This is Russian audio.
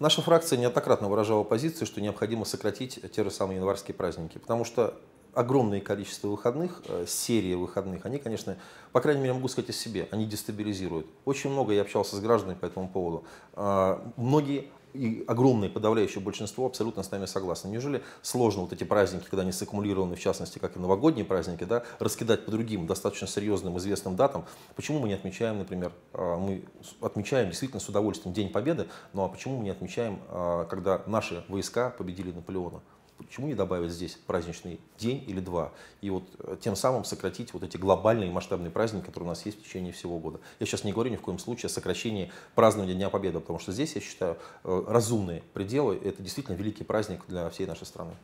Наша фракция неоднократно выражала позицию, что необходимо сократить те же самые январские праздники, потому что огромное количество выходных, э, серия выходных, они, конечно, по крайней мере, могу сказать о себе, они дестабилизируют. Очень много я общался с гражданами по этому поводу. А, многие и огромное подавляющее большинство абсолютно с нами согласны. Неужели сложно вот эти праздники, когда они саккумулированы, в частности, как и новогодние праздники, да, раскидать по другим достаточно серьезным известным датам? Почему мы не отмечаем, например, а, мы отмечаем действительно с удовольствием День Победы, ну а почему мы не отмечаем, а, когда наши войска победили Наполеона? Почему не добавить здесь праздничный день или два? И вот э, тем самым сократить вот эти глобальные масштабные праздники, которые у нас есть в течение всего года. Я сейчас не говорю ни в коем случае о сокращении празднования Дня Победы, потому что здесь, я считаю, э, разумные пределы. Это действительно великий праздник для всей нашей страны.